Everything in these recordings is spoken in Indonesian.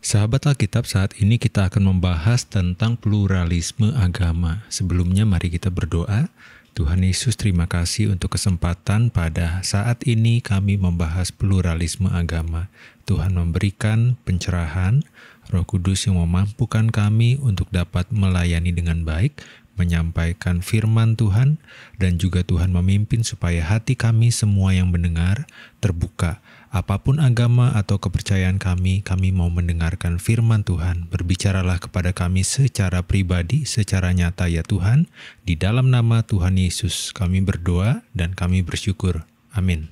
Sahabat Alkitab, saat ini kita akan membahas tentang pluralisme agama. Sebelumnya mari kita berdoa. Tuhan Yesus, terima kasih untuk kesempatan pada saat ini kami membahas pluralisme agama. Tuhan memberikan pencerahan, Roh Kudus yang memampukan kami untuk dapat melayani dengan baik, menyampaikan firman Tuhan, dan juga Tuhan memimpin supaya hati kami semua yang mendengar terbuka Apapun agama atau kepercayaan kami, kami mau mendengarkan firman Tuhan. Berbicaralah kepada kami secara pribadi, secara nyata ya Tuhan. Di dalam nama Tuhan Yesus kami berdoa dan kami bersyukur. Amin.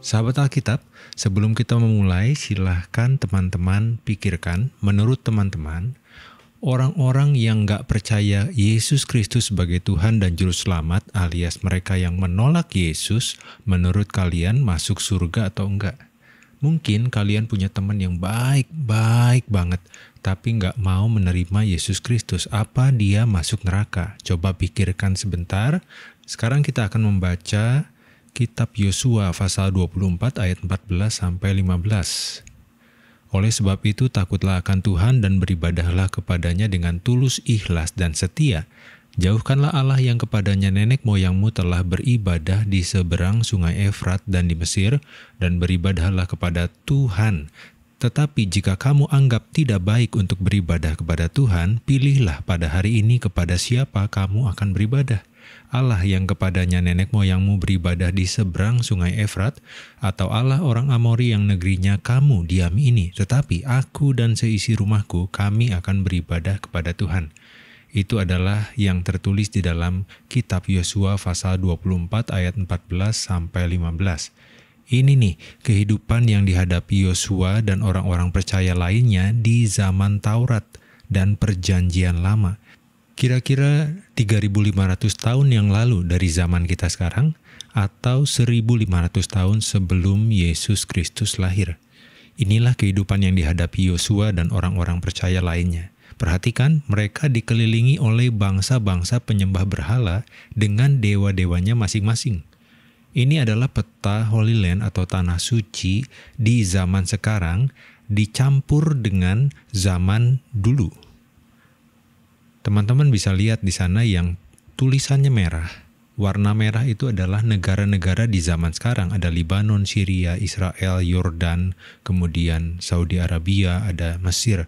Sahabat Alkitab, sebelum kita memulai, silahkan teman-teman pikirkan menurut teman-teman Orang-orang yang gak percaya Yesus Kristus sebagai Tuhan dan Juru Selamat alias mereka yang menolak Yesus, menurut kalian masuk surga atau enggak? Mungkin kalian punya teman yang baik-baik banget, tapi nggak mau menerima Yesus Kristus. Apa dia masuk neraka? Coba pikirkan sebentar. Sekarang kita akan membaca kitab Yosua pasal 24 ayat 14 sampai 15. Oleh sebab itu takutlah akan Tuhan dan beribadahlah kepadanya dengan tulus ikhlas dan setia. Jauhkanlah Allah yang kepadanya nenek moyangmu telah beribadah di seberang sungai Efrat dan di Mesir, dan beribadahlah kepada Tuhan. Tetapi jika kamu anggap tidak baik untuk beribadah kepada Tuhan, pilihlah pada hari ini kepada siapa kamu akan beribadah Allah yang kepadanya nenek moyangmu beribadah di seberang sungai Efrat, atau Allah orang Amori yang negerinya kamu diam ini, tetapi aku dan seisi rumahku kami akan beribadah kepada Tuhan. Itu adalah yang tertulis di dalam kitab Yosua pasal 24 ayat 14 sampai 15. Ini nih kehidupan yang dihadapi Yosua dan orang-orang percaya lainnya di zaman Taurat dan perjanjian lama kira-kira 3.500 tahun yang lalu dari zaman kita sekarang atau 1.500 tahun sebelum Yesus Kristus lahir. Inilah kehidupan yang dihadapi Yosua dan orang-orang percaya lainnya. Perhatikan, mereka dikelilingi oleh bangsa-bangsa penyembah berhala dengan dewa-dewanya masing-masing. Ini adalah peta Holy Land atau tanah suci di zaman sekarang dicampur dengan zaman dulu Teman-teman bisa lihat di sana yang tulisannya merah. Warna merah itu adalah negara-negara di zaman sekarang. Ada Libanon, Syria, Israel, Yordan, kemudian Saudi Arabia, ada Mesir.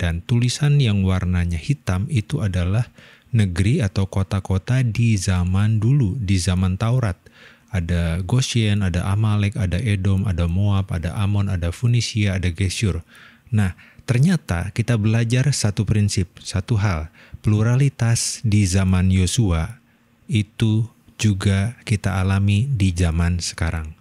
Dan tulisan yang warnanya hitam itu adalah negeri atau kota-kota di zaman dulu, di zaman Taurat ada Goshen, ada Amalek, ada Edom, ada Moab, ada Amon, ada Funisia, ada Gesur. Nah, ternyata kita belajar satu prinsip, satu hal pluralitas di zaman Yosua itu juga kita alami di zaman sekarang.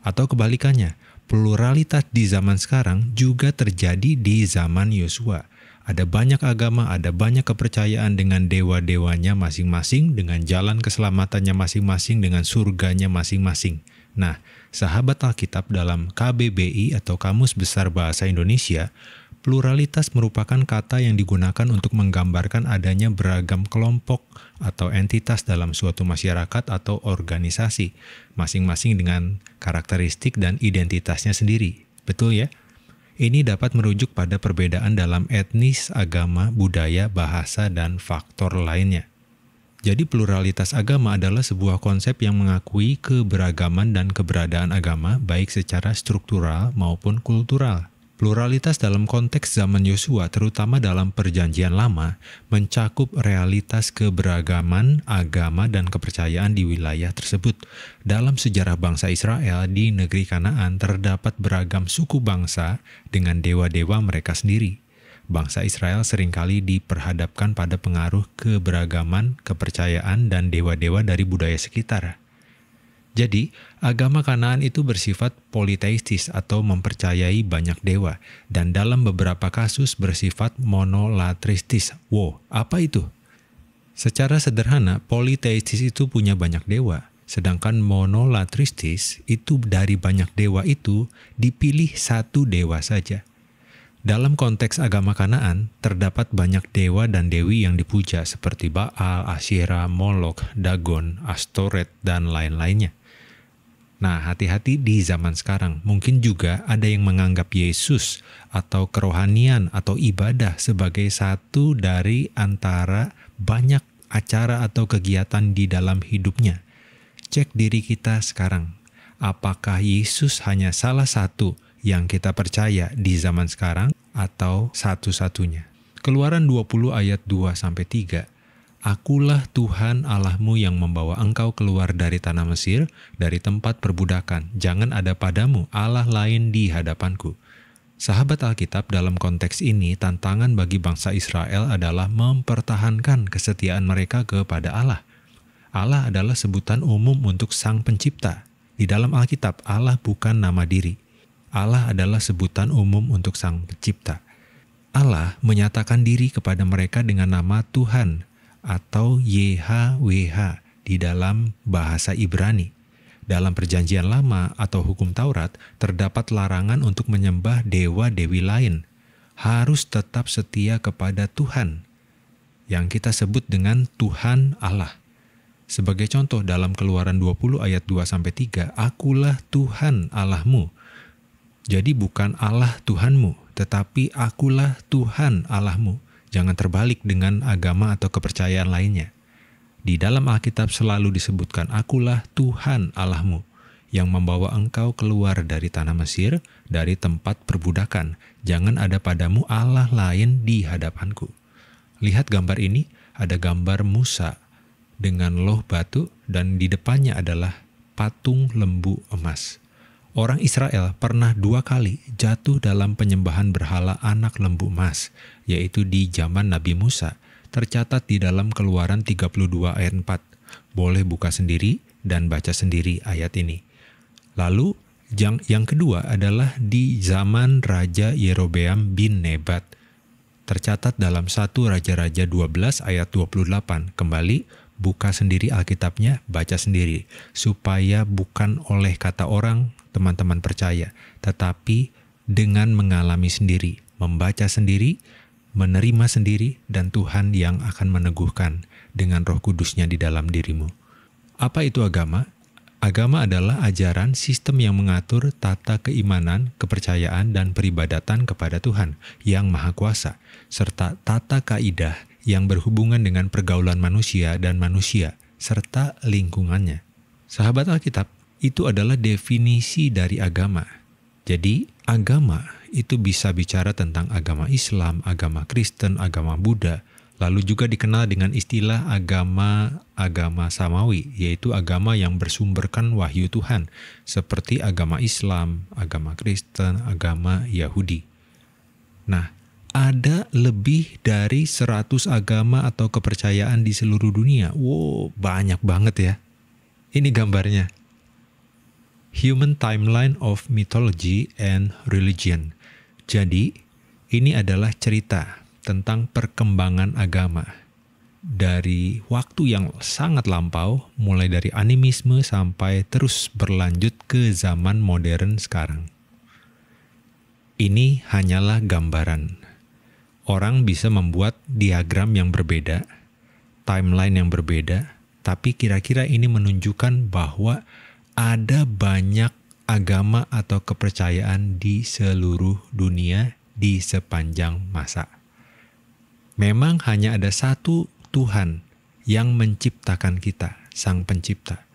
Atau kebalikannya, pluralitas di zaman sekarang juga terjadi di zaman Yosua. Ada banyak agama, ada banyak kepercayaan dengan dewa-dewanya masing-masing, dengan jalan keselamatannya masing-masing, dengan surganya masing-masing. Nah, sahabat Alkitab dalam KBBI atau Kamus Besar Bahasa Indonesia Pluralitas merupakan kata yang digunakan untuk menggambarkan adanya beragam kelompok atau entitas dalam suatu masyarakat atau organisasi, masing-masing dengan karakteristik dan identitasnya sendiri. Betul ya? Ini dapat merujuk pada perbedaan dalam etnis, agama, budaya, bahasa, dan faktor lainnya. Jadi pluralitas agama adalah sebuah konsep yang mengakui keberagaman dan keberadaan agama baik secara struktural maupun kultural Pluralitas dalam konteks zaman Yosua, terutama dalam Perjanjian Lama, mencakup realitas keberagaman, agama, dan kepercayaan di wilayah tersebut. Dalam sejarah bangsa Israel di negeri Kanaan terdapat beragam suku bangsa dengan dewa-dewa mereka sendiri. Bangsa Israel seringkali diperhadapkan pada pengaruh keberagaman, kepercayaan, dan dewa-dewa dari budaya sekitar. Jadi, agama Kanaan itu bersifat politeistis atau mempercayai banyak dewa dan dalam beberapa kasus bersifat monolatristis. Wow, apa itu? Secara sederhana, politeistis itu punya banyak dewa, sedangkan monolatristis itu dari banyak dewa itu dipilih satu dewa saja. Dalam konteks agama Kanaan, terdapat banyak dewa dan dewi yang dipuja seperti Baal, Asyera, Molok, Dagon, Astoret, dan lain-lainnya. Nah, hati-hati di zaman sekarang. Mungkin juga ada yang menganggap Yesus atau kerohanian atau ibadah sebagai satu dari antara banyak acara atau kegiatan di dalam hidupnya. Cek diri kita sekarang. Apakah Yesus hanya salah satu yang kita percaya di zaman sekarang atau satu-satunya? Keluaran 20 ayat 2 sampai 3 Akulah Tuhan Allahmu yang membawa engkau keluar dari tanah Mesir, dari tempat perbudakan. Jangan ada padamu Allah lain di hadapanku. Sahabat Alkitab dalam konteks ini tantangan bagi bangsa Israel adalah mempertahankan kesetiaan mereka kepada Allah. Allah adalah sebutan umum untuk Sang Pencipta. Di dalam Alkitab, Allah bukan nama diri. Allah adalah sebutan umum untuk Sang Pencipta. Allah menyatakan diri kepada mereka dengan nama Tuhan atau YHWH di dalam bahasa Ibrani. Dalam perjanjian lama atau hukum Taurat, terdapat larangan untuk menyembah dewa-dewi lain. Harus tetap setia kepada Tuhan, yang kita sebut dengan Tuhan Allah. Sebagai contoh dalam keluaran 20 ayat 2-3, Akulah Tuhan Allahmu. Jadi bukan Allah Tuhanmu, tetapi akulah Tuhan Allahmu jangan terbalik dengan agama atau kepercayaan lainnya. Di dalam Alkitab selalu disebutkan akulah Tuhan Allahmu yang membawa engkau keluar dari tanah Mesir, dari tempat perbudakan. Jangan ada padamu Allah lain di hadapanku. Lihat gambar ini, ada gambar Musa dengan loh batu dan di depannya adalah patung lembu emas. Orang Israel pernah dua kali jatuh dalam penyembahan berhala anak lembu emas yaitu di zaman Nabi Musa, tercatat di dalam keluaran 32 ayat 4. Boleh buka sendiri dan baca sendiri ayat ini. Lalu yang, yang kedua adalah di zaman Raja Yerobeam bin Nebat. Tercatat dalam satu Raja-Raja 12 ayat 28. Kembali, buka sendiri Alkitabnya, baca sendiri. Supaya bukan oleh kata orang teman-teman percaya, tetapi dengan mengalami sendiri, membaca sendiri, menerima sendiri dan Tuhan yang akan meneguhkan dengan roh kudusnya di dalam dirimu. Apa itu agama? Agama adalah ajaran sistem yang mengatur tata keimanan, kepercayaan, dan peribadatan kepada Tuhan yang Maha Kuasa, serta tata kaidah yang berhubungan dengan pergaulan manusia dan manusia, serta lingkungannya. Sahabat Alkitab, itu adalah definisi dari agama. Jadi, agama itu bisa bicara tentang agama Islam, agama Kristen, agama Buddha, lalu juga dikenal dengan istilah agama agama samawi, yaitu agama yang bersumberkan wahyu Tuhan, seperti agama Islam, agama Kristen, agama Yahudi. Nah, ada lebih dari 100 agama atau kepercayaan di seluruh dunia. Wow, banyak banget ya. Ini gambarnya. Human Timeline of Mythology and Religion. Jadi, ini adalah cerita tentang perkembangan agama dari waktu yang sangat lampau, mulai dari animisme sampai terus berlanjut ke zaman modern sekarang. Ini hanyalah gambaran. Orang bisa membuat diagram yang berbeda, timeline yang berbeda, tapi kira-kira ini menunjukkan bahwa ada banyak agama atau kepercayaan di seluruh dunia di sepanjang masa. Memang hanya ada satu Tuhan yang menciptakan kita, Sang Pencipta.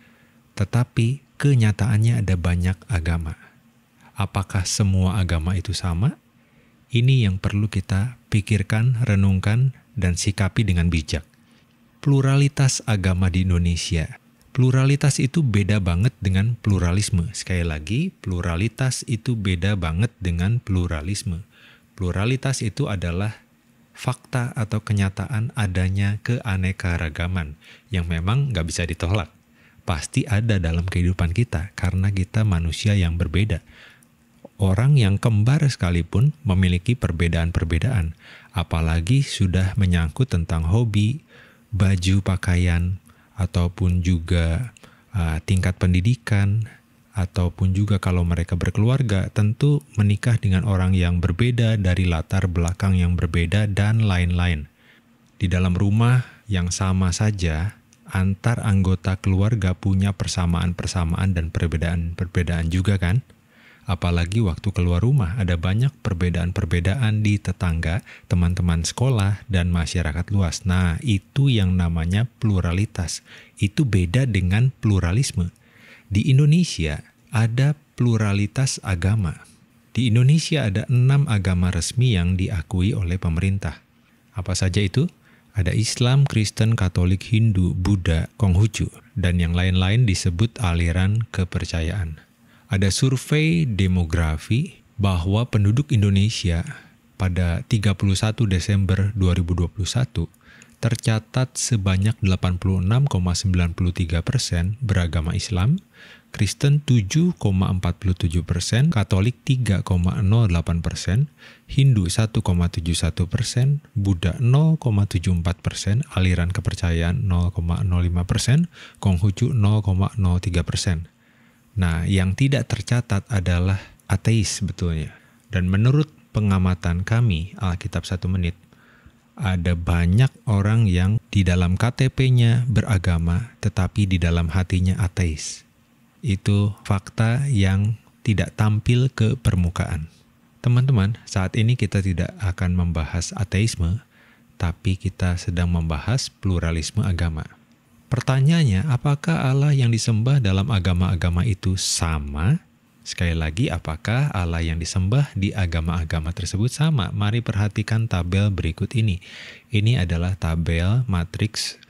Tetapi kenyataannya ada banyak agama. Apakah semua agama itu sama? Ini yang perlu kita pikirkan, renungkan, dan sikapi dengan bijak. Pluralitas agama di Indonesia Pluralitas itu beda banget dengan pluralisme. Sekali lagi, pluralitas itu beda banget dengan pluralisme. Pluralitas itu adalah fakta atau kenyataan adanya keanekaragaman yang memang nggak bisa ditolak. Pasti ada dalam kehidupan kita karena kita manusia yang berbeda. Orang yang kembar sekalipun memiliki perbedaan-perbedaan, apalagi sudah menyangkut tentang hobi, baju pakaian, ataupun juga uh, tingkat pendidikan ataupun juga kalau mereka berkeluarga tentu menikah dengan orang yang berbeda dari latar belakang yang berbeda dan lain-lain. Di dalam rumah yang sama saja antar anggota keluarga punya persamaan-persamaan dan perbedaan-perbedaan juga kan? Apalagi waktu keluar rumah ada banyak perbedaan-perbedaan di tetangga, teman-teman sekolah, dan masyarakat luas. Nah, itu yang namanya pluralitas. Itu beda dengan pluralisme. Di Indonesia ada pluralitas agama. Di Indonesia ada enam agama resmi yang diakui oleh pemerintah. Apa saja itu? ada Islam, Kristen, Katolik, Hindu, Buddha, Konghucu, dan yang lain-lain disebut aliran kepercayaan ada survei demografi bahwa penduduk Indonesia pada 31 Desember 2021 tercatat sebanyak 86,93 persen beragama Islam, Kristen 7,47 persen, Katolik 3,08 persen, Hindu 1,71 persen, Buddha 0,74 persen, aliran kepercayaan 0,05 persen, Konghucu 0,03 persen. Nah, yang tidak tercatat adalah ateis sebetulnya. Dan menurut pengamatan kami, Alkitab satu menit, ada banyak orang yang di dalam KTP-nya beragama tetapi di dalam hatinya ateis. Itu fakta yang tidak tampil ke permukaan. Teman-teman, saat ini kita tidak akan membahas ateisme, tapi kita sedang membahas pluralisme agama. Pertanyaannya, apakah Allah yang disembah dalam agama-agama itu sama? Sekali lagi, apakah Allah yang disembah di agama-agama tersebut sama? Mari perhatikan tabel berikut ini. Ini adalah tabel matriks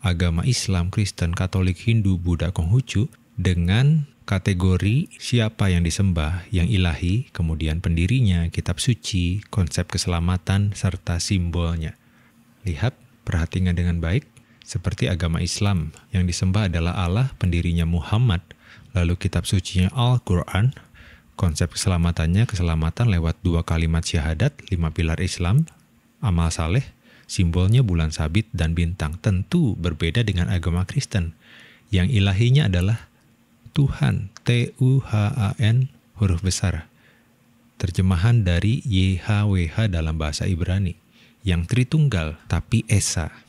agama Islam, Kristen, Katolik, Hindu, Buddha, Konghucu dengan kategori siapa yang disembah, yang ilahi, kemudian pendirinya, kitab suci, konsep keselamatan, serta simbolnya. Lihat, perhatikan dengan baik seperti agama Islam, yang disembah adalah Allah, pendirinya Muhammad, lalu kitab sucinya Al-Quran, konsep keselamatannya keselamatan lewat dua kalimat syahadat, lima pilar Islam, amal saleh, simbolnya bulan sabit dan bintang, tentu berbeda dengan agama Kristen, yang ilahinya adalah Tuhan, T-U-H-A-N, huruf besar. Terjemahan dari YHWH dalam bahasa Ibrani, yang Tritunggal tapi Esa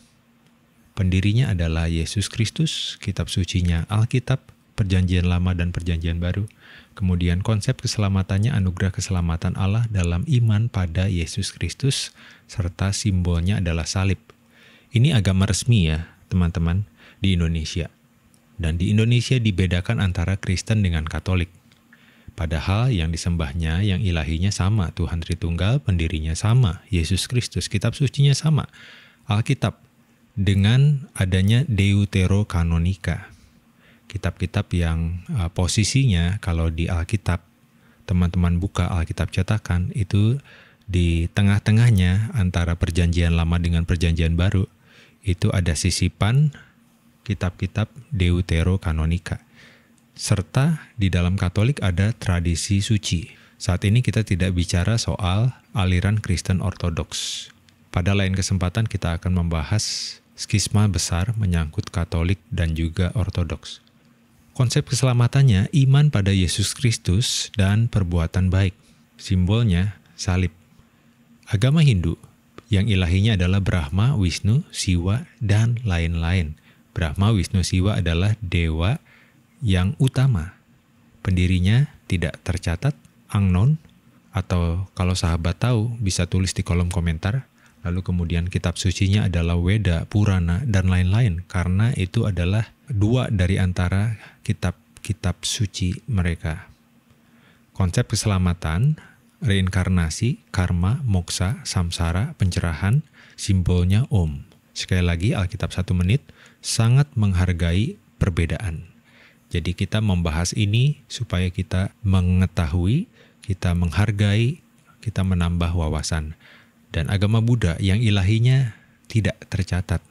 Pendirinya adalah Yesus Kristus, kitab sucinya Alkitab, perjanjian lama dan perjanjian baru. Kemudian konsep keselamatannya anugerah keselamatan Allah dalam iman pada Yesus Kristus, serta simbolnya adalah salib. Ini agama resmi ya, teman-teman, di Indonesia. Dan di Indonesia dibedakan antara Kristen dengan Katolik. Padahal yang disembahnya, yang ilahinya sama, Tuhan Tritunggal, pendirinya sama, Yesus Kristus, kitab sucinya sama, Alkitab, dengan adanya deuterokanonika. Kitab-kitab yang uh, posisinya kalau di Alkitab, teman-teman buka Alkitab cetakan itu di tengah-tengahnya antara perjanjian lama dengan perjanjian baru itu ada sisipan kitab-kitab deuterokanonika. Serta di dalam Katolik ada tradisi suci. Saat ini kita tidak bicara soal aliran Kristen Ortodoks. Pada lain kesempatan kita akan membahas skisma besar menyangkut Katolik dan juga Ortodoks. Konsep keselamatannya iman pada Yesus Kristus dan perbuatan baik. Simbolnya salib. Agama Hindu yang ilahinya adalah Brahma, Wisnu, Siwa, dan lain-lain. Brahma, Wisnu, Siwa adalah dewa yang utama. Pendirinya tidak tercatat, Angnon, atau kalau sahabat tahu bisa tulis di kolom komentar Lalu kemudian kitab sucinya adalah Weda, Purana, dan lain-lain karena itu adalah dua dari antara kitab-kitab suci mereka. Konsep keselamatan, reinkarnasi, karma, moksa, samsara, pencerahan, simbolnya Om. Sekali lagi Alkitab satu menit sangat menghargai perbedaan. Jadi kita membahas ini supaya kita mengetahui, kita menghargai, kita menambah wawasan dan agama Buddha yang ilahinya tidak tercatat.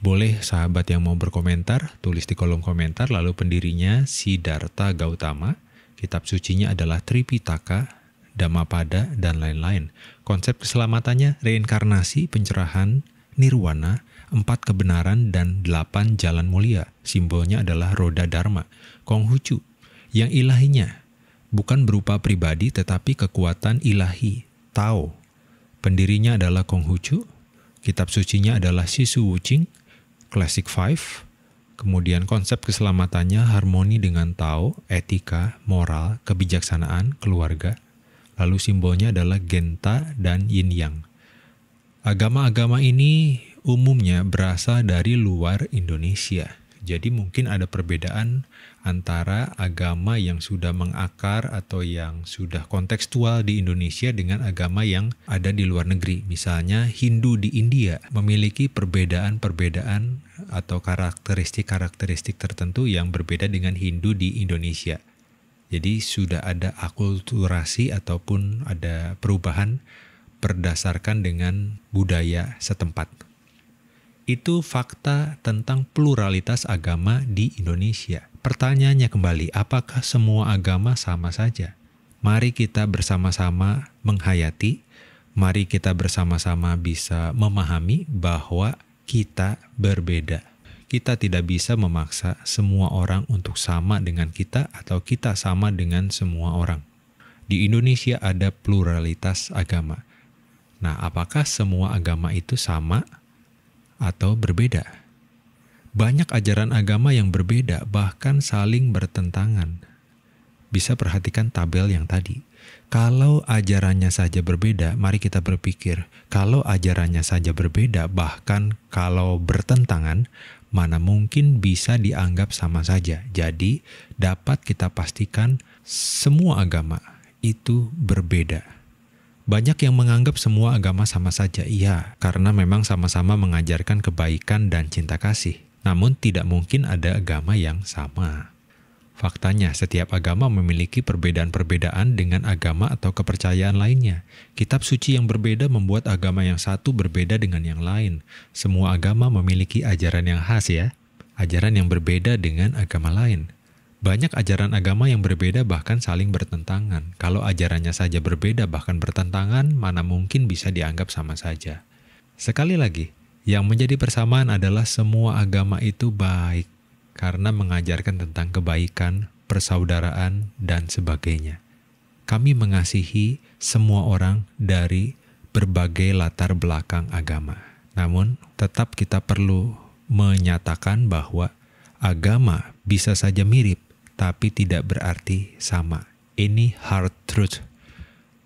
Boleh sahabat yang mau berkomentar, tulis di kolom komentar lalu pendirinya Siddhartha Gautama, kitab sucinya adalah Tripitaka, Dhammapada, dan lain-lain. Konsep keselamatannya reinkarnasi, pencerahan, nirwana, empat kebenaran, dan delapan jalan mulia. Simbolnya adalah roda dharma, Konghucu, yang ilahinya bukan berupa pribadi tetapi kekuatan ilahi, Tao, Pendirinya adalah Konghucu, kitab sucinya adalah Sisu Wuching, Classic Five, kemudian konsep keselamatannya harmoni dengan Tao, etika, moral, kebijaksanaan, keluarga, lalu simbolnya adalah Genta dan Yin Yang. Agama-agama ini umumnya berasal dari luar Indonesia, jadi mungkin ada perbedaan antara agama yang sudah mengakar atau yang sudah kontekstual di Indonesia dengan agama yang ada di luar negeri. Misalnya Hindu di India memiliki perbedaan-perbedaan atau karakteristik-karakteristik tertentu yang berbeda dengan Hindu di Indonesia. Jadi sudah ada akulturasi ataupun ada perubahan berdasarkan dengan budaya setempat. Itu fakta tentang pluralitas agama di Indonesia. Pertanyaannya kembali, apakah semua agama sama saja? Mari kita bersama-sama menghayati, mari kita bersama-sama bisa memahami bahwa kita berbeda. Kita tidak bisa memaksa semua orang untuk sama dengan kita atau kita sama dengan semua orang. Di Indonesia ada pluralitas agama. Nah, apakah semua agama itu sama? atau berbeda. Banyak ajaran agama yang berbeda, bahkan saling bertentangan. Bisa perhatikan tabel yang tadi. Kalau ajarannya saja berbeda, mari kita berpikir, kalau ajarannya saja berbeda, bahkan kalau bertentangan, mana mungkin bisa dianggap sama saja. Jadi, dapat kita pastikan semua agama itu berbeda banyak yang menganggap semua agama sama saja, iya, karena memang sama-sama mengajarkan kebaikan dan cinta kasih. Namun tidak mungkin ada agama yang sama. Faktanya, setiap agama memiliki perbedaan-perbedaan dengan agama atau kepercayaan lainnya. Kitab suci yang berbeda membuat agama yang satu berbeda dengan yang lain. Semua agama memiliki ajaran yang khas ya, ajaran yang berbeda dengan agama lain. Banyak ajaran agama yang berbeda bahkan saling bertentangan. Kalau ajarannya saja berbeda bahkan bertentangan, mana mungkin bisa dianggap sama saja. Sekali lagi, yang menjadi persamaan adalah semua agama itu baik karena mengajarkan tentang kebaikan, persaudaraan, dan sebagainya. Kami mengasihi semua orang dari berbagai latar belakang agama. Namun, tetap kita perlu menyatakan bahwa agama bisa saja mirip tapi tidak berarti sama. Ini hard truth,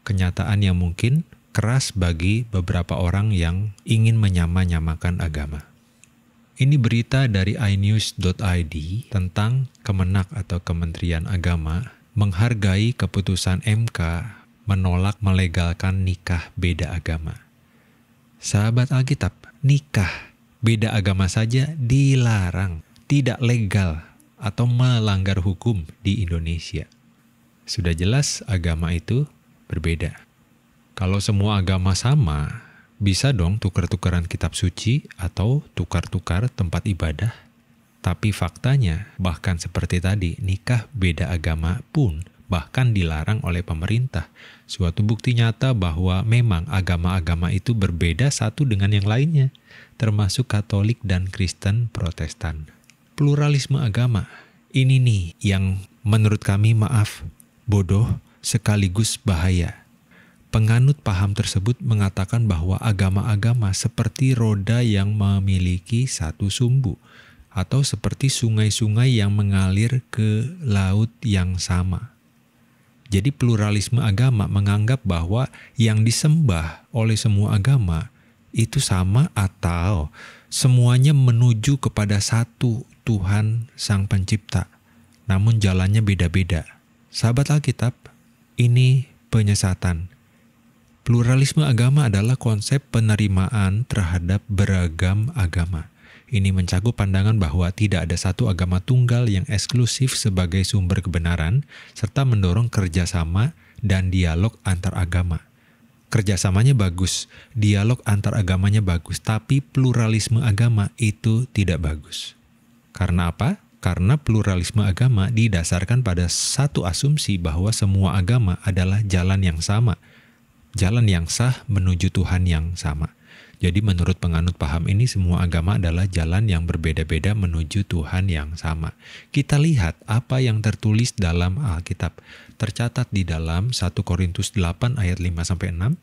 kenyataan yang mungkin keras bagi beberapa orang yang ingin menyama agama. Ini berita dari inews.id tentang Kemenak atau Kementerian Agama menghargai keputusan MK menolak melegalkan nikah beda agama. Sahabat Alkitab, nikah beda agama saja dilarang, tidak legal atau melanggar hukum di Indonesia. Sudah jelas agama itu berbeda. Kalau semua agama sama, bisa dong tukar-tukaran kitab suci atau tukar-tukar tempat ibadah. Tapi faktanya, bahkan seperti tadi, nikah beda agama pun bahkan dilarang oleh pemerintah. Suatu bukti nyata bahwa memang agama-agama itu berbeda satu dengan yang lainnya, termasuk Katolik dan Kristen Protestan pluralisme agama. Ini nih yang menurut kami maaf, bodoh sekaligus bahaya. Penganut paham tersebut mengatakan bahwa agama-agama seperti roda yang memiliki satu sumbu atau seperti sungai-sungai yang mengalir ke laut yang sama. Jadi pluralisme agama menganggap bahwa yang disembah oleh semua agama itu sama atau Semuanya menuju kepada satu Tuhan Sang Pencipta, namun jalannya beda-beda. Sahabat Alkitab, ini penyesatan. Pluralisme agama adalah konsep penerimaan terhadap beragam agama. Ini mencakup pandangan bahwa tidak ada satu agama tunggal yang eksklusif sebagai sumber kebenaran, serta mendorong kerjasama dan dialog antar agama kerjasamanya bagus, dialog antar agamanya bagus, tapi pluralisme agama itu tidak bagus. Karena apa? Karena pluralisme agama didasarkan pada satu asumsi bahwa semua agama adalah jalan yang sama, jalan yang sah menuju Tuhan yang sama. Jadi menurut penganut paham ini semua agama adalah jalan yang berbeda-beda menuju Tuhan yang sama. Kita lihat apa yang tertulis dalam Alkitab. Tercatat di dalam 1 Korintus 8 ayat 5 sampai 6,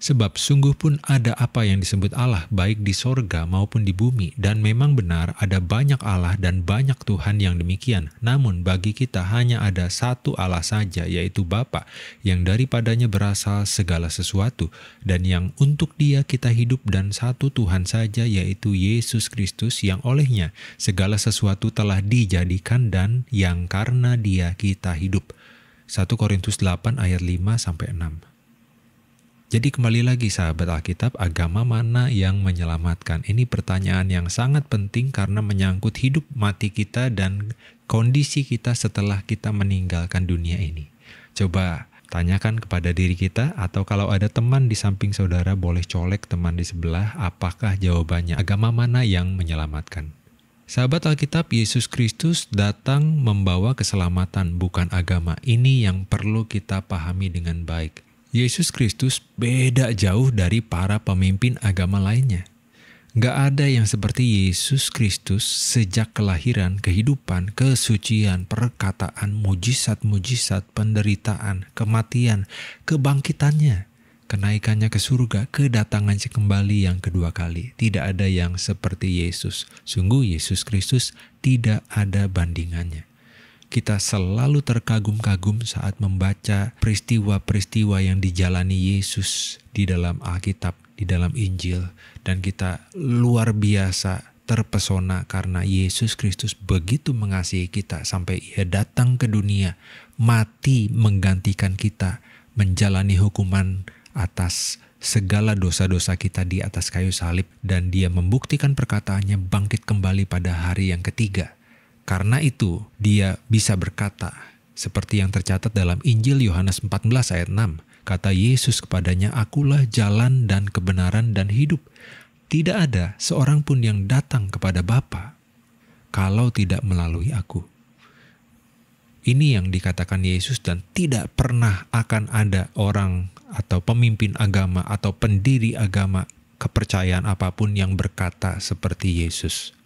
Sebab sungguh pun ada apa yang disebut Allah baik di sorga maupun di bumi dan memang benar ada banyak Allah dan banyak Tuhan yang demikian. Namun bagi kita hanya ada satu Allah saja yaitu Bapa yang daripadanya berasal segala sesuatu dan yang untuk dia kita hidup dan satu Tuhan saja yaitu Yesus Kristus yang olehnya segala sesuatu telah dijadikan dan yang karena dia kita hidup. 1 Korintus 8 ayat 5 sampai 6 jadi kembali lagi sahabat Alkitab, agama mana yang menyelamatkan? Ini pertanyaan yang sangat penting karena menyangkut hidup mati kita dan kondisi kita setelah kita meninggalkan dunia ini. Coba tanyakan kepada diri kita atau kalau ada teman di samping saudara boleh colek teman di sebelah apakah jawabannya agama mana yang menyelamatkan? Sahabat Alkitab, Yesus Kristus datang membawa keselamatan, bukan agama. Ini yang perlu kita pahami dengan baik. Yesus Kristus beda jauh dari para pemimpin agama lainnya. Gak ada yang seperti Yesus Kristus sejak kelahiran, kehidupan, kesucian, perkataan, mujizat-mujizat, penderitaan, kematian, kebangkitannya, kenaikannya ke surga, kedatangannya kembali yang kedua kali. Tidak ada yang seperti Yesus. Sungguh Yesus Kristus tidak ada bandingannya kita selalu terkagum-kagum saat membaca peristiwa-peristiwa yang dijalani Yesus di dalam Alkitab, di dalam Injil, dan kita luar biasa terpesona karena Yesus Kristus begitu mengasihi kita sampai Ia datang ke dunia, mati menggantikan kita, menjalani hukuman atas segala dosa-dosa kita di atas kayu salib, dan Dia membuktikan perkataannya bangkit kembali pada hari yang ketiga. Karena itu dia bisa berkata, seperti yang tercatat dalam Injil Yohanes 14 ayat 6, kata Yesus kepadanya, "Akulah jalan dan kebenaran dan hidup. Tidak ada seorang pun yang datang kepada Bapa kalau tidak melalui aku." Ini yang dikatakan Yesus dan tidak pernah akan ada orang atau pemimpin agama atau pendiri agama kepercayaan apapun yang berkata seperti Yesus.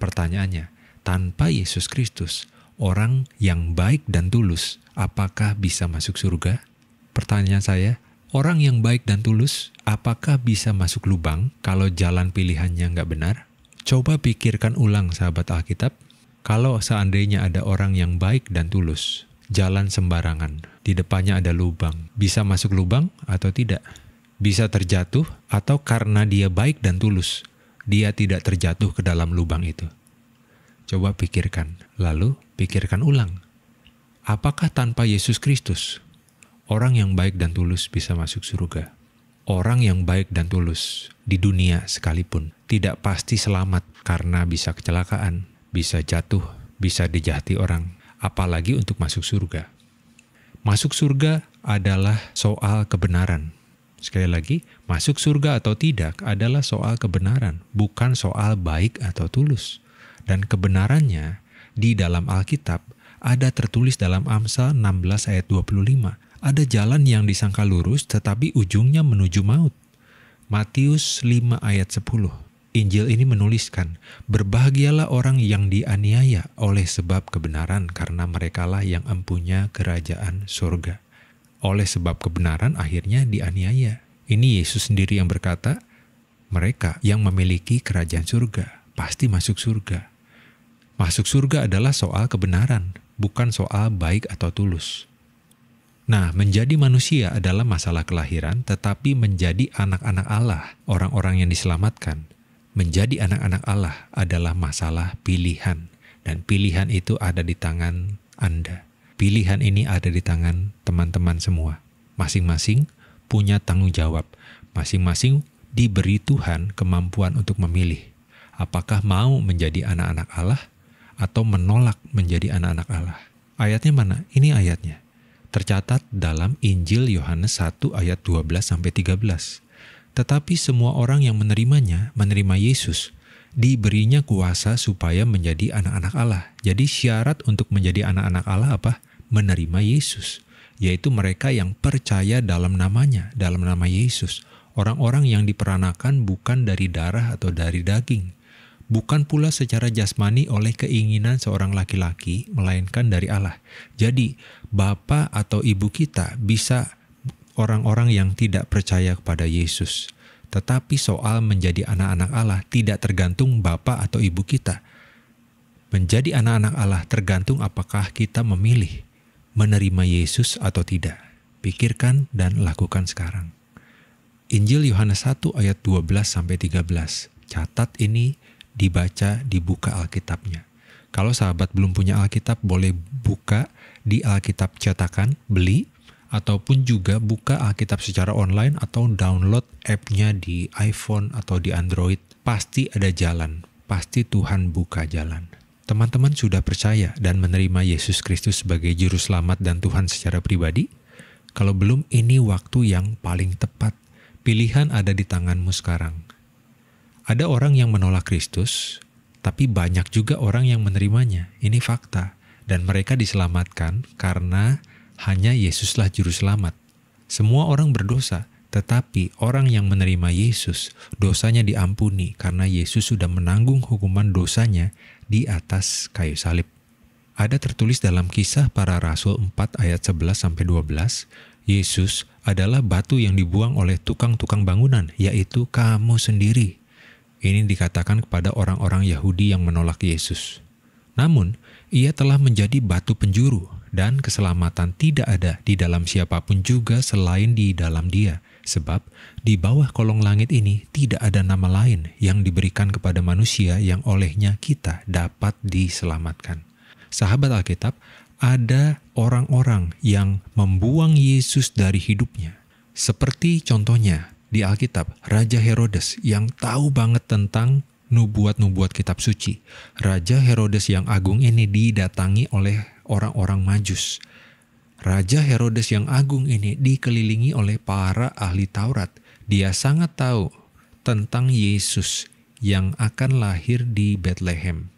Pertanyaannya, tanpa Yesus Kristus, orang yang baik dan tulus, apakah bisa masuk surga? Pertanyaan saya, orang yang baik dan tulus, apakah bisa masuk lubang kalau jalan pilihannya nggak benar? Coba pikirkan ulang sahabat Alkitab, kalau seandainya ada orang yang baik dan tulus, jalan sembarangan, di depannya ada lubang, bisa masuk lubang atau tidak? Bisa terjatuh atau karena dia baik dan tulus, dia tidak terjatuh ke dalam lubang itu. Coba pikirkan, lalu pikirkan ulang. Apakah tanpa Yesus Kristus, orang yang baik dan tulus bisa masuk surga? Orang yang baik dan tulus di dunia sekalipun tidak pasti selamat karena bisa kecelakaan, bisa jatuh, bisa dijahati orang, apalagi untuk masuk surga. Masuk surga adalah soal kebenaran, Sekali lagi, masuk surga atau tidak adalah soal kebenaran, bukan soal baik atau tulus dan kebenarannya di dalam Alkitab ada tertulis dalam Amsal 16 ayat 25. Ada jalan yang disangka lurus tetapi ujungnya menuju maut. Matius 5 ayat 10. Injil ini menuliskan, berbahagialah orang yang dianiaya oleh sebab kebenaran karena merekalah yang empunya kerajaan surga. Oleh sebab kebenaran akhirnya dianiaya. Ini Yesus sendiri yang berkata, mereka yang memiliki kerajaan surga pasti masuk surga. Masuk surga adalah soal kebenaran, bukan soal baik atau tulus. Nah, menjadi manusia adalah masalah kelahiran, tetapi menjadi anak-anak Allah, orang-orang yang diselamatkan, menjadi anak-anak Allah adalah masalah pilihan, dan pilihan itu ada di tangan Anda. Pilihan ini ada di tangan teman-teman semua. Masing-masing punya tanggung jawab, masing-masing diberi Tuhan kemampuan untuk memilih apakah mau menjadi anak-anak Allah atau menolak menjadi anak-anak Allah. Ayatnya mana? Ini ayatnya. Tercatat dalam Injil Yohanes 1 ayat 12 sampai 13. Tetapi semua orang yang menerimanya, menerima Yesus, diberinya kuasa supaya menjadi anak-anak Allah. Jadi syarat untuk menjadi anak-anak Allah apa? Menerima Yesus, yaitu mereka yang percaya dalam namanya, dalam nama Yesus. Orang-orang yang diperanakan bukan dari darah atau dari daging, bukan pula secara jasmani oleh keinginan seorang laki-laki, melainkan dari Allah. Jadi, bapak atau ibu kita bisa orang-orang yang tidak percaya kepada Yesus. Tetapi soal menjadi anak-anak Allah tidak tergantung bapak atau ibu kita. Menjadi anak-anak Allah tergantung apakah kita memilih menerima Yesus atau tidak. Pikirkan dan lakukan sekarang. Injil Yohanes 1 ayat 12 sampai 13. Catat ini dibaca, dibuka Alkitabnya. Kalau sahabat belum punya Alkitab, boleh buka di Alkitab cetakan, beli, ataupun juga buka Alkitab secara online atau download app-nya di iPhone atau di Android. Pasti ada jalan, pasti Tuhan buka jalan. Teman-teman sudah percaya dan menerima Yesus Kristus sebagai Juru Selamat dan Tuhan secara pribadi? Kalau belum, ini waktu yang paling tepat. Pilihan ada di tanganmu sekarang. Ada orang yang menolak Kristus, tapi banyak juga orang yang menerimanya. Ini fakta. Dan mereka diselamatkan karena hanya Yesuslah juru selamat. Semua orang berdosa, tetapi orang yang menerima Yesus, dosanya diampuni karena Yesus sudah menanggung hukuman dosanya di atas kayu salib. Ada tertulis dalam kisah para rasul 4 ayat 11 12, Yesus adalah batu yang dibuang oleh tukang-tukang bangunan, yaitu kamu sendiri. Ini dikatakan kepada orang-orang Yahudi yang menolak Yesus. Namun, ia telah menjadi batu penjuru dan keselamatan tidak ada di dalam siapapun juga selain di dalam dia, sebab di bawah kolong langit ini tidak ada nama lain yang diberikan kepada manusia yang olehnya kita dapat diselamatkan. Sahabat Alkitab, ada orang-orang yang membuang Yesus dari hidupnya. Seperti contohnya di Alkitab, Raja Herodes yang tahu banget tentang nubuat-nubuat kitab suci. Raja Herodes yang agung ini didatangi oleh orang-orang Majus. Raja Herodes yang agung ini dikelilingi oleh para ahli Taurat. Dia sangat tahu tentang Yesus yang akan lahir di Bethlehem.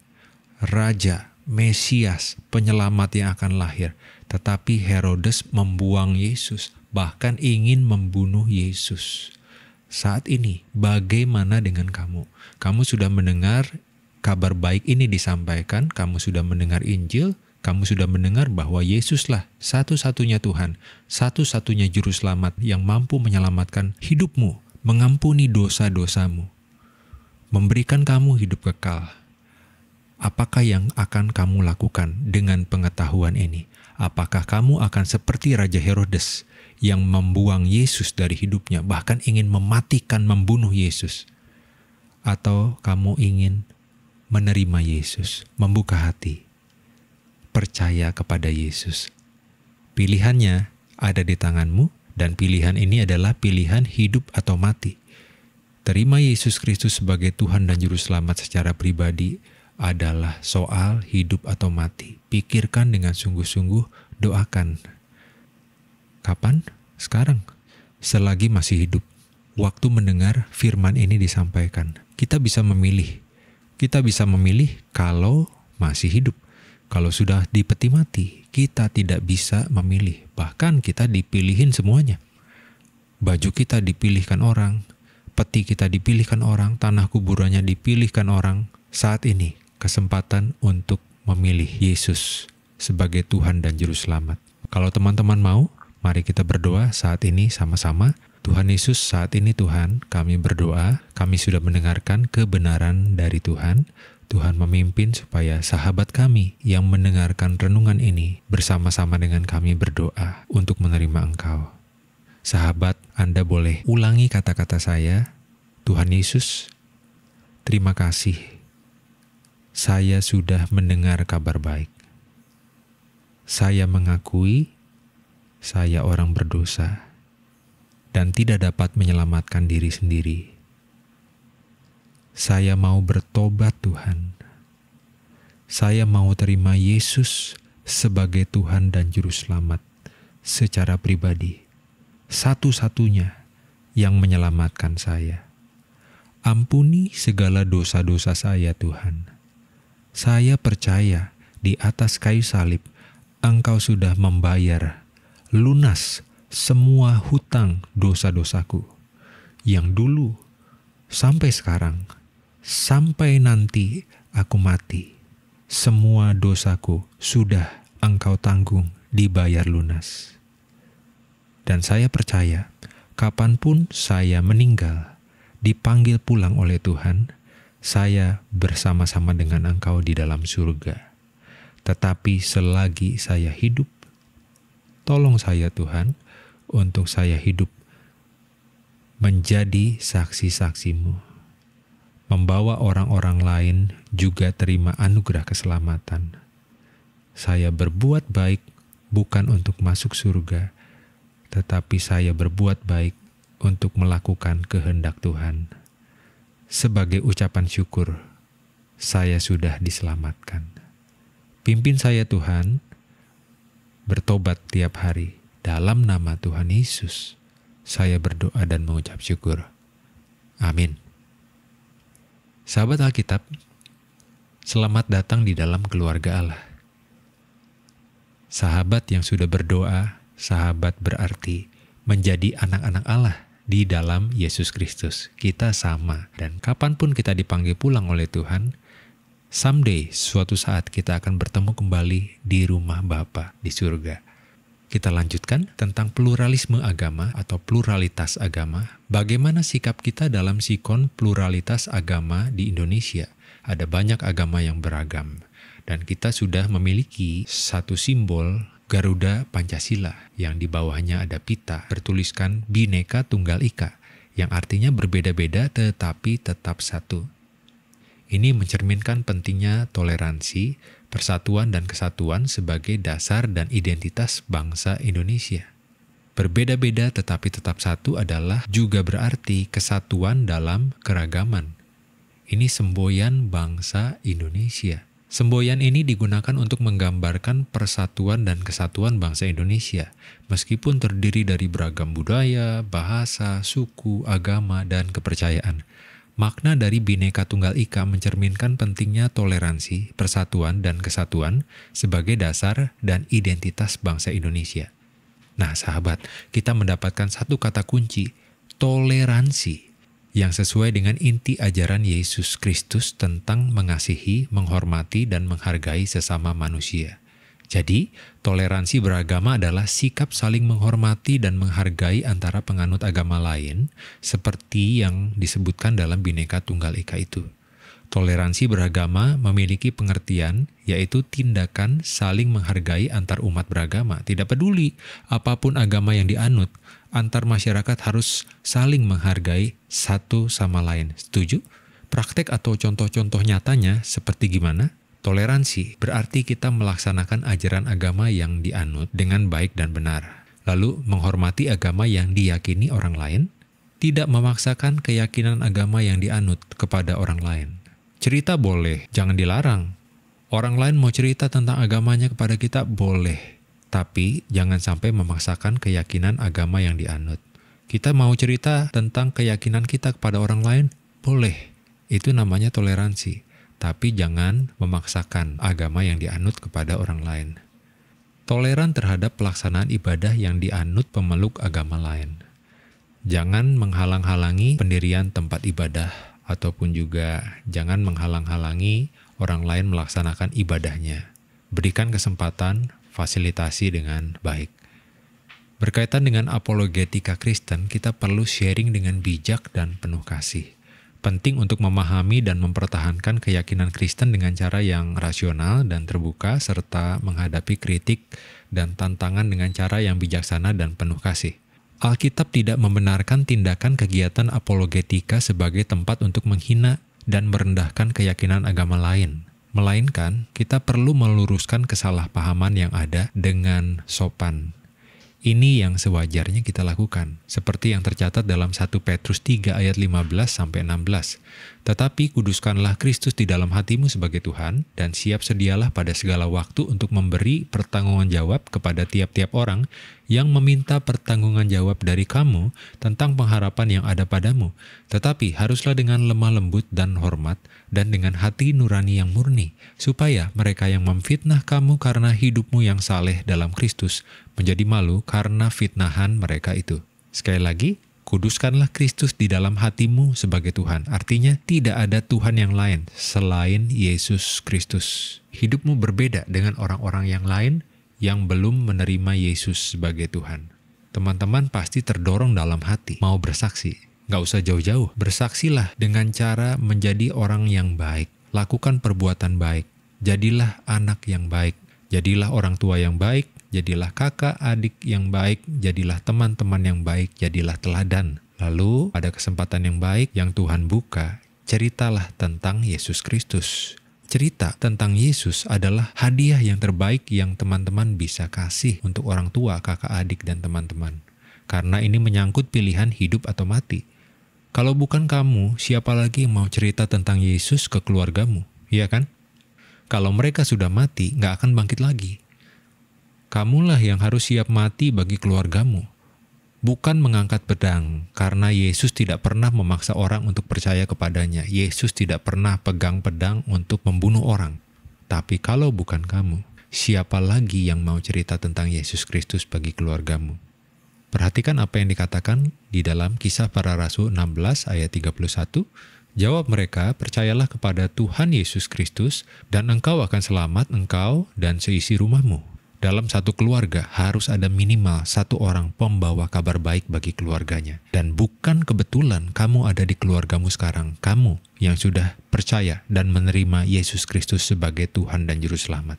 Raja, Mesias, penyelamat yang akan lahir. Tetapi Herodes membuang Yesus, bahkan ingin membunuh Yesus saat ini bagaimana dengan kamu? Kamu sudah mendengar kabar baik ini disampaikan, kamu sudah mendengar Injil, kamu sudah mendengar bahwa Yesuslah satu-satunya Tuhan, satu-satunya juru selamat yang mampu menyelamatkan hidupmu, mengampuni dosa-dosamu, memberikan kamu hidup kekal. Apakah yang akan kamu lakukan dengan pengetahuan ini? Apakah kamu akan seperti Raja Herodes yang membuang Yesus dari hidupnya, bahkan ingin mematikan, membunuh Yesus, atau kamu ingin menerima Yesus, membuka hati, percaya kepada Yesus. Pilihannya ada di tanganmu, dan pilihan ini adalah pilihan hidup atau mati. Terima Yesus Kristus sebagai Tuhan dan Juru Selamat secara pribadi adalah soal hidup atau mati. Pikirkan dengan sungguh-sungguh, doakan Kapan? Sekarang. Selagi masih hidup. Waktu mendengar firman ini disampaikan. Kita bisa memilih. Kita bisa memilih kalau masih hidup. Kalau sudah dipeti mati, kita tidak bisa memilih. Bahkan kita dipilihin semuanya. Baju kita dipilihkan orang, peti kita dipilihkan orang, tanah kuburannya dipilihkan orang. Saat ini kesempatan untuk memilih Yesus sebagai Tuhan dan Juru Selamat. Kalau teman-teman mau, Mari kita berdoa saat ini sama-sama. Tuhan Yesus, saat ini Tuhan, kami berdoa, kami sudah mendengarkan kebenaran dari Tuhan. Tuhan memimpin supaya sahabat kami yang mendengarkan renungan ini bersama-sama dengan kami berdoa untuk menerima Engkau. Sahabat, Anda boleh ulangi kata-kata saya. Tuhan Yesus, terima kasih. Saya sudah mendengar kabar baik. Saya mengakui saya orang berdosa dan tidak dapat menyelamatkan diri sendiri. Saya mau bertobat Tuhan. Saya mau terima Yesus sebagai Tuhan dan Juru Selamat secara pribadi. Satu-satunya yang menyelamatkan saya. Ampuni segala dosa-dosa saya Tuhan. Saya percaya di atas kayu salib Engkau sudah membayar lunas semua hutang dosa-dosaku yang dulu sampai sekarang sampai nanti aku mati semua dosaku sudah engkau tanggung dibayar lunas dan saya percaya kapanpun saya meninggal dipanggil pulang oleh Tuhan saya bersama-sama dengan engkau di dalam surga tetapi selagi saya hidup Tolong saya Tuhan untuk saya hidup menjadi saksi-saksimu. Membawa orang-orang lain juga terima anugerah keselamatan. Saya berbuat baik bukan untuk masuk surga, tetapi saya berbuat baik untuk melakukan kehendak Tuhan. Sebagai ucapan syukur, saya sudah diselamatkan. Pimpin saya Tuhan bertobat tiap hari dalam nama Tuhan Yesus. Saya berdoa dan mengucap syukur. Amin. Sahabat Alkitab, selamat datang di dalam keluarga Allah. Sahabat yang sudah berdoa, sahabat berarti menjadi anak-anak Allah di dalam Yesus Kristus. Kita sama dan kapanpun kita dipanggil pulang oleh Tuhan, Someday, suatu saat kita akan bertemu kembali di rumah Bapa di surga. Kita lanjutkan tentang pluralisme agama atau pluralitas agama. Bagaimana sikap kita dalam sikon pluralitas agama di Indonesia? Ada banyak agama yang beragam. Dan kita sudah memiliki satu simbol Garuda Pancasila yang di bawahnya ada pita bertuliskan bineka Tunggal Ika yang artinya berbeda-beda tetapi tetap satu. Ini mencerminkan pentingnya toleransi, persatuan dan kesatuan sebagai dasar dan identitas bangsa Indonesia. Berbeda-beda tetapi tetap satu adalah juga berarti kesatuan dalam keragaman. Ini semboyan bangsa Indonesia. Semboyan ini digunakan untuk menggambarkan persatuan dan kesatuan bangsa Indonesia, meskipun terdiri dari beragam budaya, bahasa, suku, agama, dan kepercayaan. Makna dari Bhinneka Tunggal Ika mencerminkan pentingnya toleransi, persatuan, dan kesatuan sebagai dasar dan identitas bangsa Indonesia. Nah sahabat, kita mendapatkan satu kata kunci, toleransi, yang sesuai dengan inti ajaran Yesus Kristus tentang mengasihi, menghormati, dan menghargai sesama manusia. Jadi, toleransi beragama adalah sikap saling menghormati dan menghargai antara penganut agama lain, seperti yang disebutkan dalam Bhinneka Tunggal Ika itu. Toleransi beragama memiliki pengertian, yaitu tindakan saling menghargai antar umat beragama. Tidak peduli apapun agama yang dianut, antar masyarakat harus saling menghargai satu sama lain. Setuju? Praktek atau contoh-contoh nyatanya seperti gimana? Toleransi berarti kita melaksanakan ajaran agama yang dianut dengan baik dan benar, lalu menghormati agama yang diyakini orang lain, tidak memaksakan keyakinan agama yang dianut kepada orang lain. Cerita boleh, jangan dilarang. Orang lain mau cerita tentang agamanya kepada kita boleh, tapi jangan sampai memaksakan keyakinan agama yang dianut. Kita mau cerita tentang keyakinan kita kepada orang lain boleh. Itu namanya toleransi tapi jangan memaksakan agama yang dianut kepada orang lain. Toleran terhadap pelaksanaan ibadah yang dianut pemeluk agama lain. Jangan menghalang-halangi pendirian tempat ibadah, ataupun juga jangan menghalang-halangi orang lain melaksanakan ibadahnya. Berikan kesempatan, fasilitasi dengan baik. Berkaitan dengan apologetika Kristen, kita perlu sharing dengan bijak dan penuh kasih penting untuk memahami dan mempertahankan keyakinan Kristen dengan cara yang rasional dan terbuka serta menghadapi kritik dan tantangan dengan cara yang bijaksana dan penuh kasih. Alkitab tidak membenarkan tindakan kegiatan apologetika sebagai tempat untuk menghina dan merendahkan keyakinan agama lain. Melainkan, kita perlu meluruskan kesalahpahaman yang ada dengan sopan. Ini yang sewajarnya kita lakukan, seperti yang tercatat dalam 1 Petrus 3 ayat 15 sampai 16. Tetapi kuduskanlah Kristus di dalam hatimu sebagai Tuhan, dan siap sedialah pada segala waktu untuk memberi pertanggungan jawab kepada tiap-tiap orang yang meminta pertanggungan jawab dari kamu tentang pengharapan yang ada padamu. Tetapi haruslah dengan lemah lembut dan hormat, dan dengan hati nurani yang murni, supaya mereka yang memfitnah kamu karena hidupmu yang saleh dalam Kristus menjadi malu karena fitnahan mereka itu. Sekali lagi, kuduskanlah Kristus di dalam hatimu sebagai Tuhan. Artinya, tidak ada Tuhan yang lain selain Yesus Kristus. Hidupmu berbeda dengan orang-orang yang lain yang belum menerima Yesus sebagai Tuhan. Teman-teman pasti terdorong dalam hati, mau bersaksi. Nggak usah jauh-jauh, bersaksilah dengan cara menjadi orang yang baik. Lakukan perbuatan baik, jadilah anak yang baik, jadilah orang tua yang baik, jadilah kakak adik yang baik, jadilah teman-teman yang baik, jadilah teladan. Lalu, pada kesempatan yang baik yang Tuhan buka, ceritalah tentang Yesus Kristus. Cerita tentang Yesus adalah hadiah yang terbaik yang teman-teman bisa kasih untuk orang tua, kakak adik, dan teman-teman, karena ini menyangkut pilihan hidup atau mati. Kalau bukan kamu, siapa lagi yang mau cerita tentang Yesus ke keluargamu? Iya kan? Kalau mereka sudah mati, nggak akan bangkit lagi kamulah yang harus siap mati bagi keluargamu. Bukan mengangkat pedang, karena Yesus tidak pernah memaksa orang untuk percaya kepadanya. Yesus tidak pernah pegang pedang untuk membunuh orang. Tapi kalau bukan kamu, siapa lagi yang mau cerita tentang Yesus Kristus bagi keluargamu? Perhatikan apa yang dikatakan di dalam kisah para rasul 16 ayat 31. Jawab mereka, percayalah kepada Tuhan Yesus Kristus dan engkau akan selamat engkau dan seisi rumahmu. Dalam satu keluarga harus ada minimal satu orang pembawa kabar baik bagi keluarganya. Dan bukan kebetulan kamu ada di keluargamu sekarang. Kamu yang sudah percaya dan menerima Yesus Kristus sebagai Tuhan dan Juru Selamat.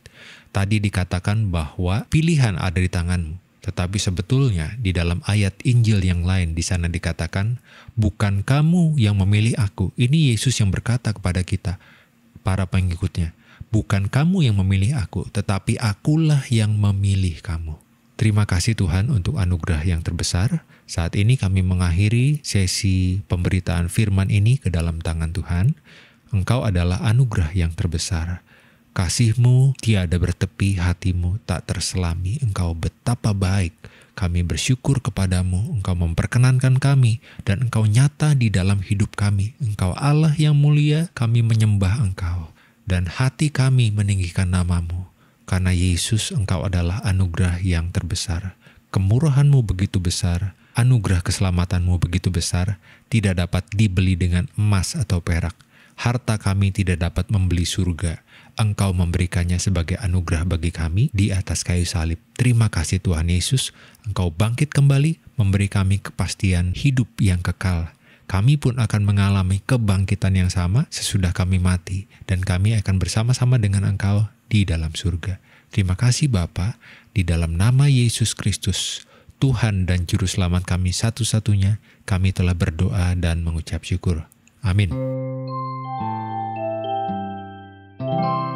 Tadi dikatakan bahwa pilihan ada di tanganmu. Tetapi sebetulnya di dalam ayat Injil yang lain di sana dikatakan, bukan kamu yang memilih aku. Ini Yesus yang berkata kepada kita, para pengikutnya bukan kamu yang memilih aku, tetapi akulah yang memilih kamu. Terima kasih Tuhan untuk anugerah yang terbesar. Saat ini kami mengakhiri sesi pemberitaan firman ini ke dalam tangan Tuhan. Engkau adalah anugerah yang terbesar. Kasihmu tiada bertepi, hatimu tak terselami. Engkau betapa baik. Kami bersyukur kepadamu, Engkau memperkenankan kami, dan Engkau nyata di dalam hidup kami. Engkau Allah yang mulia, kami menyembah Engkau dan hati kami meninggikan namamu. Karena Yesus engkau adalah anugerah yang terbesar. Kemurahanmu begitu besar, anugerah keselamatanmu begitu besar, tidak dapat dibeli dengan emas atau perak. Harta kami tidak dapat membeli surga. Engkau memberikannya sebagai anugerah bagi kami di atas kayu salib. Terima kasih Tuhan Yesus, Engkau bangkit kembali, memberi kami kepastian hidup yang kekal kami pun akan mengalami kebangkitan yang sama sesudah kami mati, dan kami akan bersama-sama dengan Engkau di dalam surga. Terima kasih Bapa, di dalam nama Yesus Kristus, Tuhan dan Juru Selamat kami satu-satunya, kami telah berdoa dan mengucap syukur. Amin.